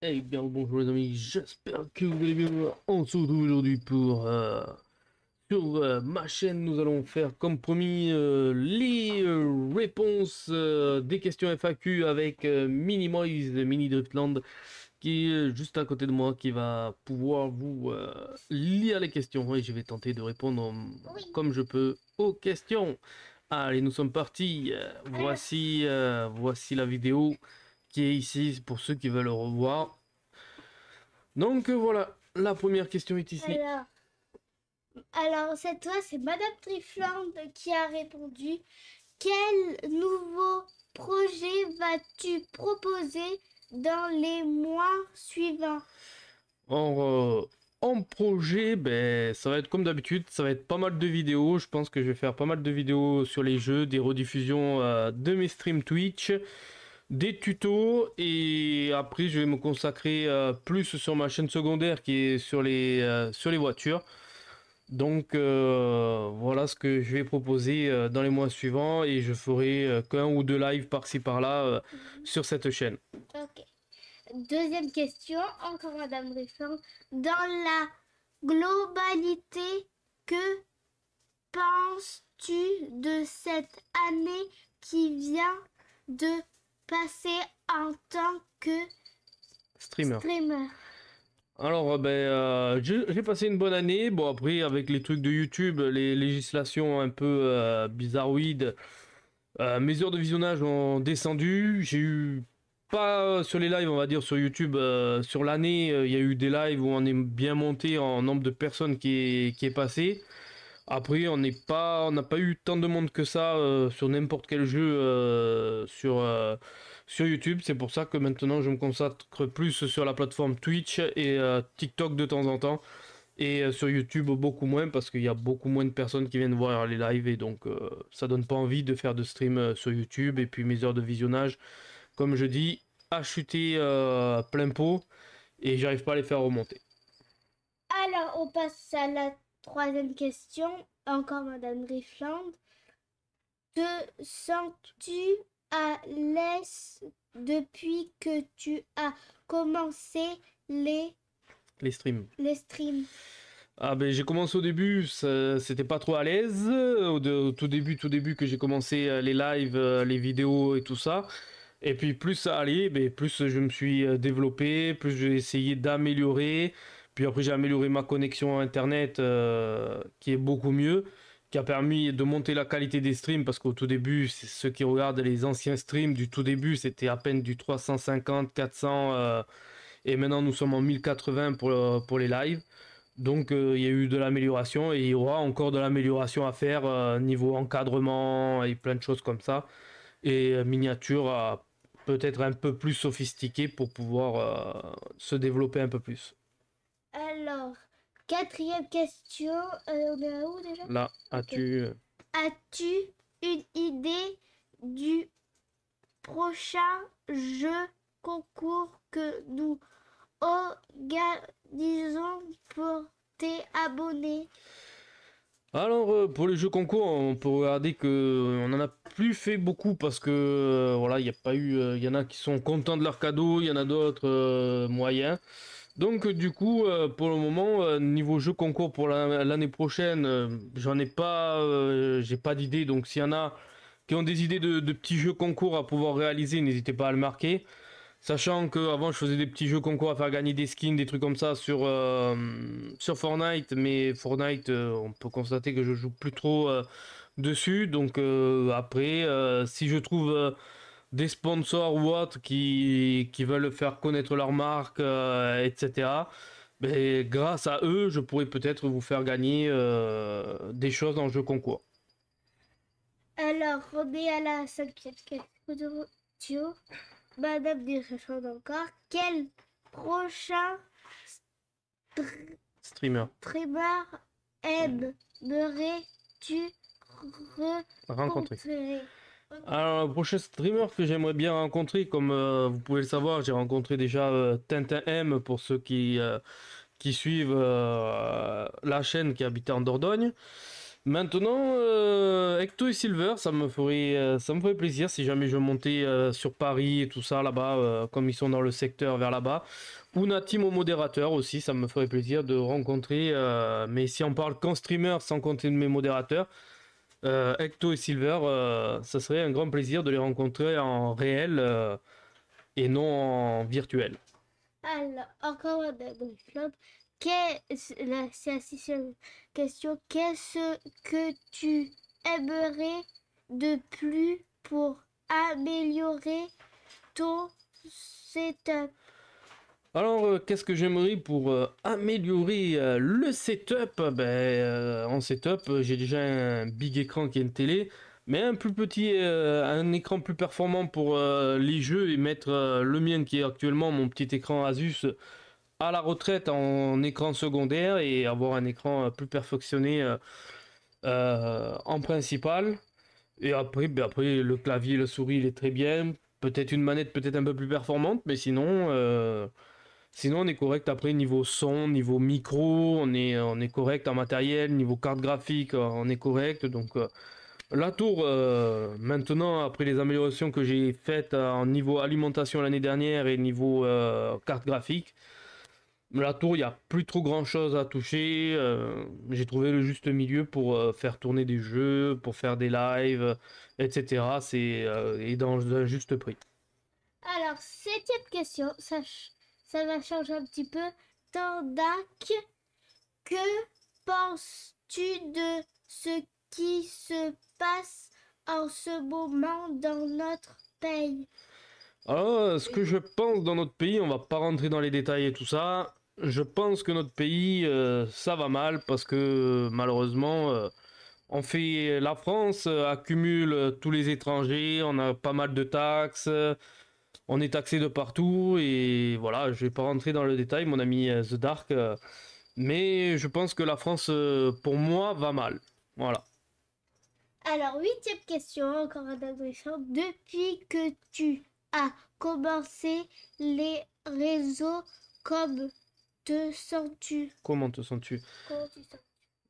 Eh bien bonjour les amis, j'espère que vous allez bien. en se retrouve aujourd'hui pour euh, sur euh, ma chaîne. Nous allons faire comme promis euh, les réponses des questions FAQ avec Mini Moise Mini Driftland qui est juste à côté de moi qui va pouvoir vous lire les questions et je vais tenter de répondre comme je peux aux questions. Allez, nous sommes partis. Voici voici la vidéo qui est ici pour ceux qui veulent le revoir. Donc euh, voilà, la première question est ici. Alors, cette fois, c'est Madame Trifland qui a répondu. Quel nouveau projet vas-tu proposer dans les mois suivants euh, en projet, ben, ça va être comme d'habitude, ça va être pas mal de vidéos. Je pense que je vais faire pas mal de vidéos sur les jeux, des rediffusions euh, de mes streams Twitch des tutos et après je vais me consacrer euh, plus sur ma chaîne secondaire qui est sur les, euh, sur les voitures. Donc euh, voilà ce que je vais proposer dans les mois suivants et je ferai qu'un ou deux lives par-ci par-là sur cette chaîne. Ok. Deuxième question, encore Madame Riffon. Dans la globalité, que penses-tu de cette année qui vient de passer en tant que streamer. Alors, euh, ben, euh, j'ai passé une bonne année. Bon, après, avec les trucs de YouTube, les législations un peu euh, bizarroïdes, mes heures de visionnage ont descendu. J'ai eu, pas sur les lives, on va dire, sur YouTube, sur l'année, il y a eu des lives où on est bien monté en nombre de personnes qui qui est passé. Après, on n'est pas, on n'a pas eu tant de monde que ça euh, sur n'importe quel jeu euh, sur, euh, sur YouTube. C'est pour ça que maintenant, je me consacre plus sur la plateforme Twitch et TikTok de temps en temps. Et sur YouTube, beaucoup moins parce qu'il y a beaucoup moins de personnes qui viennent voir les lives. Et donc, ça donne pas envie de faire de stream sur YouTube. Et puis, mes heures de visionnage, comme je dis, à chuter plein pot. Et j'arrive pas à les faire remonter. Alors, on passe à la Troisième question, encore Madame Rifland. Te sens-tu à l'aise depuis que tu as commencé les... Les streams. Les streams. Ah ben j'ai commencé au début, c'était pas trop à l'aise. Au, au, tout début, tout début que j'ai commencé euh, les lives, euh, les vidéos et tout ça. Et puis plus ça allait, ben, plus je me suis euh, développé, plus j'ai essayé d'améliorer. Puis après, j'ai amélioré ma connexion Internet, euh, qui est beaucoup mieux, qui a permis de monter la qualité des streams, parce qu'au tout début, ceux qui regardent les anciens streams du tout début, c'était à peine du 350, 400, euh, et maintenant nous sommes en 1080 pour, euh, pour les lives. Donc il y a eu de l'amélioration et il y aura encore de l'amélioration à faire niveau encadrement et plein de choses comme ça. Et miniature miniature peut-être un peu plus sophistiquée pour pouvoir se développer un peu plus. Alors, quatrième question. Euh, Là, as-tu. Euh, as-tu une idée du prochain jeu concours que nous organisons pour tes abonnés alors euh, pour les jeux concours, on peut regarder que on en a plus fait beaucoup parce que voilà, il n'y a pas eu, il y en a qui sont contents de leur cadeau, il y en a d'autres moyens. Donc euh, du coup, euh, pour le moment, euh, niveau jeu concours pour l'année prochaine, j'en ai pas, j'ai pas d'idée. Donc s'il y en a qui ont des idées de, petits jeux concours à pouvoir réaliser, n'hésitez pas à le marquer. Sachant qu'avant, je faisais des petits jeux concours à faire gagner des skins, des trucs comme ça sur sur Fortnite, mais Fortnite, on peut constater que je joue plus trop dessus. Donc après, si je trouve des sponsors ou autres qui, veulent faire connaître leur marque, euh, etc. Mais grâce à eux, je pourrais peut-être vous faire gagner euh, des choses dans le jeu concours. Alors, Robé à la cinquième question. Madame Direction encore. Quel prochain streamer, streamer aimerais-tu rencontrer alors, le prochain streamer que j'aimerais bien rencontrer, comme euh, vous pouvez le savoir, j'ai rencontré déjà euh, Tintin M pour ceux qui, euh, qui suivent la chaîne qui habitait en Dordogne. Maintenant, Ecto et Silver, ça me, ferait, ça me ferait plaisir si jamais je montais sur Paris et tout ça là-bas, comme ils sont dans le secteur vers là-bas. Ou Natim au modérateur aussi, ça me ferait plaisir de rencontrer. mais si on parle qu'en streamer sans compter mes modérateurs, euh, Hecto et Silver, ce euh, ça serait un grand plaisir de les rencontrer en réel euh, et non en virtuel. Alors, encore une c'est la question. Qu'est-ce que tu aimerais de plus pour améliorer ton setup alors, euh, qu'est-ce que j'aimerais pour euh, améliorer euh, le setup ben, En setup, j'ai déjà un big écran qui est une télé, mais un plus petit, un écran plus performant pour les jeux et mettre le mien qui est actuellement mon petit écran Asus à la retraite en écran secondaire et avoir un écran plus perfectionné en principal. Et après, ben, après, le clavier, le souris, il est très bien. Peut-être une manette, peut-être un peu plus performante, mais sinon Sinon, on est correct après niveau son, niveau micro, on est, on est correct en matériel, niveau carte graphique, euh, on est correct. Donc, euh, la tour, euh, maintenant, après les améliorations que j'ai faites en niveau alimentation l'année dernière et niveau carte graphique, la tour, il n'y a plus trop grand chose à toucher. j'ai trouvé le juste milieu pour faire tourner des jeux, pour faire des lives, etc. C'est et dans un juste prix. Alors, septième question, sache ça va changer un petit peu. Tandak, que penses-tu de ce qui se passe en ce moment dans notre pays Ah, ce que je pense dans notre pays, on va pas rentrer dans les détails et tout ça. Je pense que notre pays, euh, ça va mal parce que malheureusement, euh, on fait la France euh, accumule tous les étrangers, on a pas mal de taxes on est taxé de partout et voilà, je vais pas rentrer dans le détail, mon ami euh, The Dark, euh, mais je pense que la France, euh, pour moi, va mal. Voilà. Alors, huitième question, encore un adolescent. Depuis que tu as commencé les réseaux, comme te sens-tu Comment te sens-tu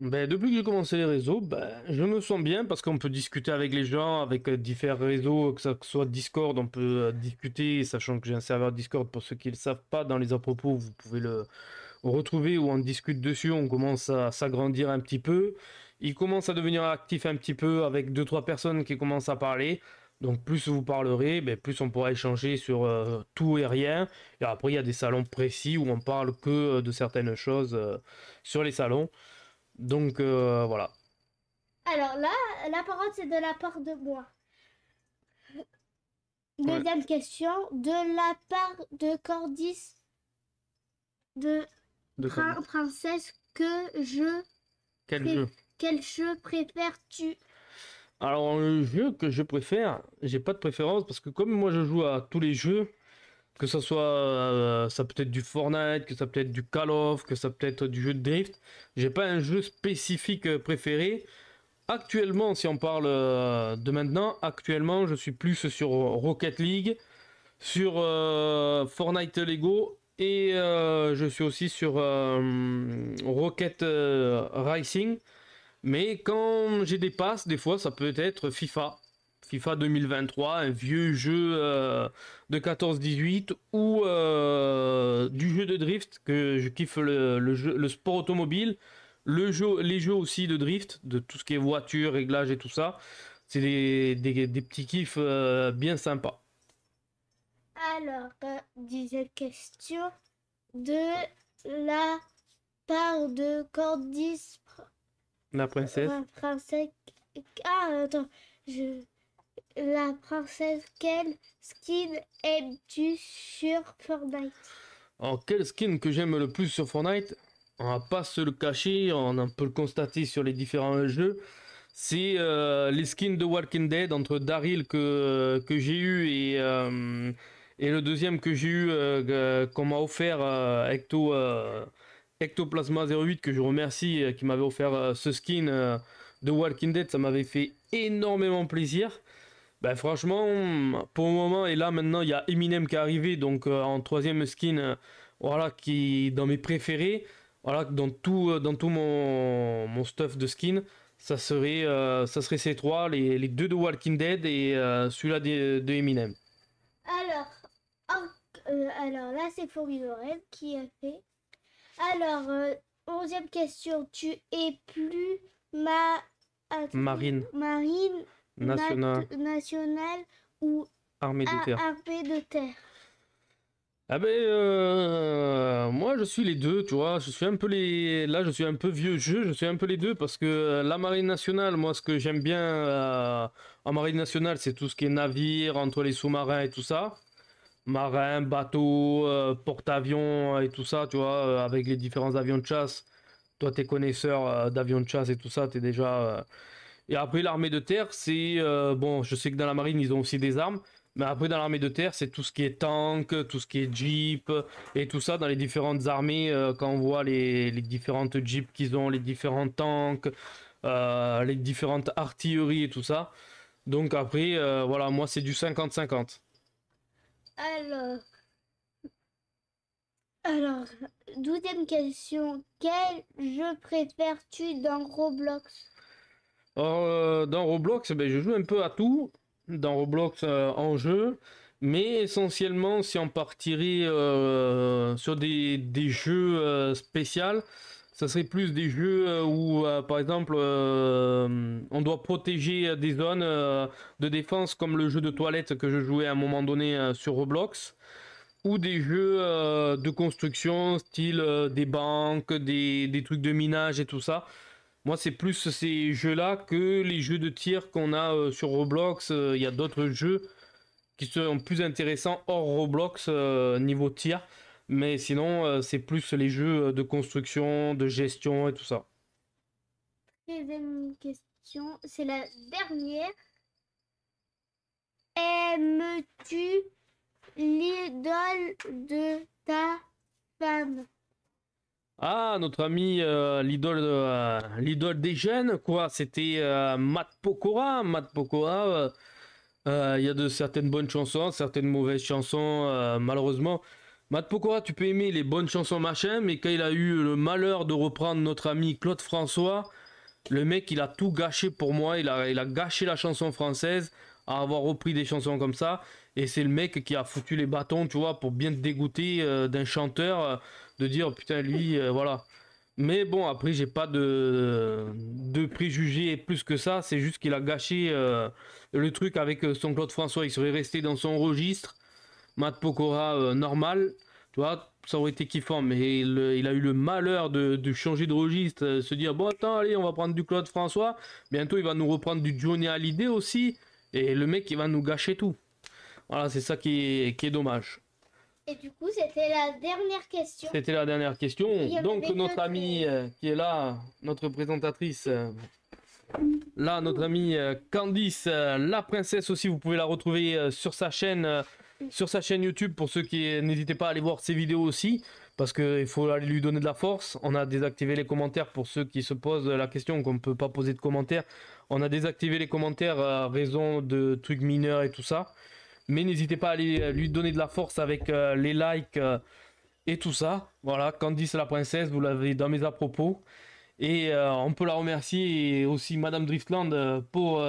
ben, depuis que j'ai commencé les réseaux, ben, je me sens bien parce qu'on peut discuter avec les gens, avec euh, différents réseaux, que ce soit Discord, on peut euh, discuter, sachant que j'ai un serveur Discord, pour ceux qui ne le savent pas, dans les à propos, vous pouvez le retrouver où on discute dessus, on commence à s'agrandir un petit peu. Il commence à devenir actif un petit peu avec deux trois personnes qui commencent à parler. Donc plus vous parlerez, ben, plus on pourra échanger sur euh, tout et rien. Et après, il y a des salons précis où on parle que de certaines choses sur les salons. Donc euh, voilà. Alors là, la parole c'est de la part de moi. Deuxième question, de la part de Cordis, de, Princesse, que je Quel jeu Quel jeu préfères-tu Alors le jeu que je préfère, j'ai pas de préférence parce que comme moi je joue à tous les jeux, que ça soit euh, ça peut être du Fortnite, que ça peut être du Call of, que ça peut être du jeu de drift. J'ai pas un jeu spécifique euh, préféré. Actuellement, si on parle euh, de maintenant, actuellement, je suis plus sur Rocket League, sur Fortnite Lego et je suis aussi sur Rocket Racing. Mais quand j'ai des passes, des fois, ça peut être FIFA. FIFA 2023, un vieux jeu euh, de 14-18 ou euh, du jeu de drift, que je kiffe le, sport automobile, le jeu, les jeux aussi de drift, de tout ce qui est voiture, réglage et tout ça. C'est des, petits kiffs euh, bien sympas. Alors, dixième question de la part de Cordis La princesse. Ah, attends, je la princesse, quel skin aimes-tu sur Fortnite Alors, quel skin que j'aime le plus sur Fortnite On va pas se le cacher, on peut le constater sur les différents jeux. C'est euh, les skins de Walking Dead entre Daryl que, euh, j'ai eu et, euh, et le deuxième que j'ai eu qu'on m'a offert Ectoplasma 08 que je remercie qui m'avait offert ce skin de Walking Dead. Ça m'avait fait énormément plaisir. Ben franchement, pour le moment, et là maintenant, il y a Eminem qui est arrivé, donc euh, en troisième skin, euh, voilà, qui dans mes préférés, voilà, dans tout, euh, dans tout mon, mon, stuff de skin, ça serait, ça serait ces trois, les, les, deux de Walking Dead et celui-là de, de, Eminem. Alors, alors là, c'est Floridoren qui a fait. Alors, onzième question, tu es plus ma... Marine. Marine nationale, ou armée de terre. Ah ben, euh, moi je suis les deux, tu vois. Je suis un peu les, là je suis un peu vieux jeu, je suis un peu les deux parce que euh, la marine nationale, moi ce que j'aime bien euh, en marine nationale, c'est tout ce qui est navire entre les sous-marins et tout ça, marin, bateau, porte-avions et tout ça, tu vois, avec les différents avions de chasse. Toi t'es connaisseur d'avions de chasse et tout ça, t'es déjà et après, l'armée de terre, c'est. Euh, bon, je sais que dans la marine, ils ont aussi des armes. Mais après, dans l'armée de terre, c'est tout ce qui est tank, tout ce qui est jeep et tout ça dans les différentes armées. Euh, quand on voit les, différentes jeeps qu'ils ont, les différents tanks, euh, les différentes artilleries et tout ça. Donc après, voilà, moi, c'est du 50-50. Alors. Alors, douzième question. Quel jeu préfères-tu dans Roblox euh, dans Roblox, ben, je joue un peu à tout, dans Roblox euh, en jeu, mais essentiellement, si on partirait euh, sur des, jeux spéciaux, ça serait plus des jeux où, par exemple, on doit protéger des zones de défense, comme le jeu de toilettes que je jouais à un moment donné sur Roblox ou des jeux de construction, style des banques, des, trucs de minage et tout ça. Moi, c'est plus ces jeux-là que les jeux de tir qu'on a euh, sur Roblox. Euh, il y a d'autres jeux qui sont plus intéressants hors Roblox euh, niveau tir. Mais sinon, c'est plus les jeux de construction, de gestion et tout ça. Deuxième question, c'est la dernière. Aimes-tu l'idole de ta femme ah, notre ami, euh, euh, l'idole des jeunes, quoi. C'était Mat euh, Matt Pokora. Matt Pokora, il y a de certaines bonnes chansons, certaines mauvaises chansons, malheureusement. Matt Pokora, tu peux aimer les bonnes chansons, machin, mais quand il a eu le malheur de reprendre notre ami Claude François, le mec, il a tout gâché pour moi. il a gâché la chanson française à avoir repris des chansons comme ça. Et c'est le mec qui a foutu les bâtons, tu vois, pour bien te dégoûter euh, d'un chanteur, euh, de dire oh, putain, lui, euh, voilà. Mais bon, après, j'ai pas de, de préjugés plus que ça. C'est juste qu'il a gâché le truc avec son Claude François. Il serait resté dans son registre, Mat Pokora normal, tu vois, ça aurait été kiffant. Mais il, a eu le malheur de, de changer de registre, se dire bon, attends, allez, on va prendre du Claude François. Bientôt, il va nous reprendre du Johnny Hallyday aussi. Et le mec, il va nous gâcher tout. Voilà, c'est ça qui est, dommage. Et du coup, c'était la dernière question. C'était la dernière question. Donc, notre amie euh, qui est là, notre présentatrice, euh, là, notre amie euh, Candice, la princesse aussi, vous pouvez la retrouver sur sa chaîne. sur sa chaîne YouTube, pour ceux qui n'hésitez pas à aller voir ses vidéos aussi, parce qu'il faut aller lui donner de la force. On a désactivé les commentaires pour ceux qui se posent la question qu'on ne peut pas poser de commentaires. On a désactivé les commentaires à raison de trucs mineurs et tout ça. Mais n'hésitez pas à aller euh, lui donner de la force avec euh, les likes euh, et tout ça. Voilà, Candice la princesse, vous l'avez dans mes à propos. Et on peut la remercier aussi Madame Driftland pour,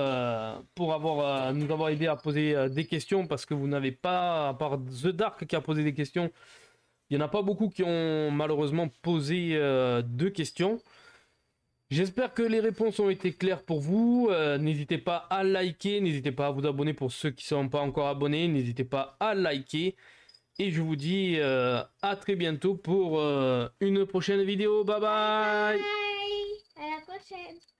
pour avoir, nous avoir aidé à poser des questions parce que vous n'avez pas, à part The Dark qui a posé des questions, il n'y en a pas beaucoup qui ont malheureusement posé deux questions. J'espère que les réponses ont été claires pour vous. Euh, n'hésitez pas à liker, n'hésitez pas à vous abonner pour ceux qui ne sont pas encore abonnés, n'hésitez pas à liker. Et je vous dis euh, à très bientôt pour euh, une prochaine vidéo. Bye bye, bye, bye. À la prochaine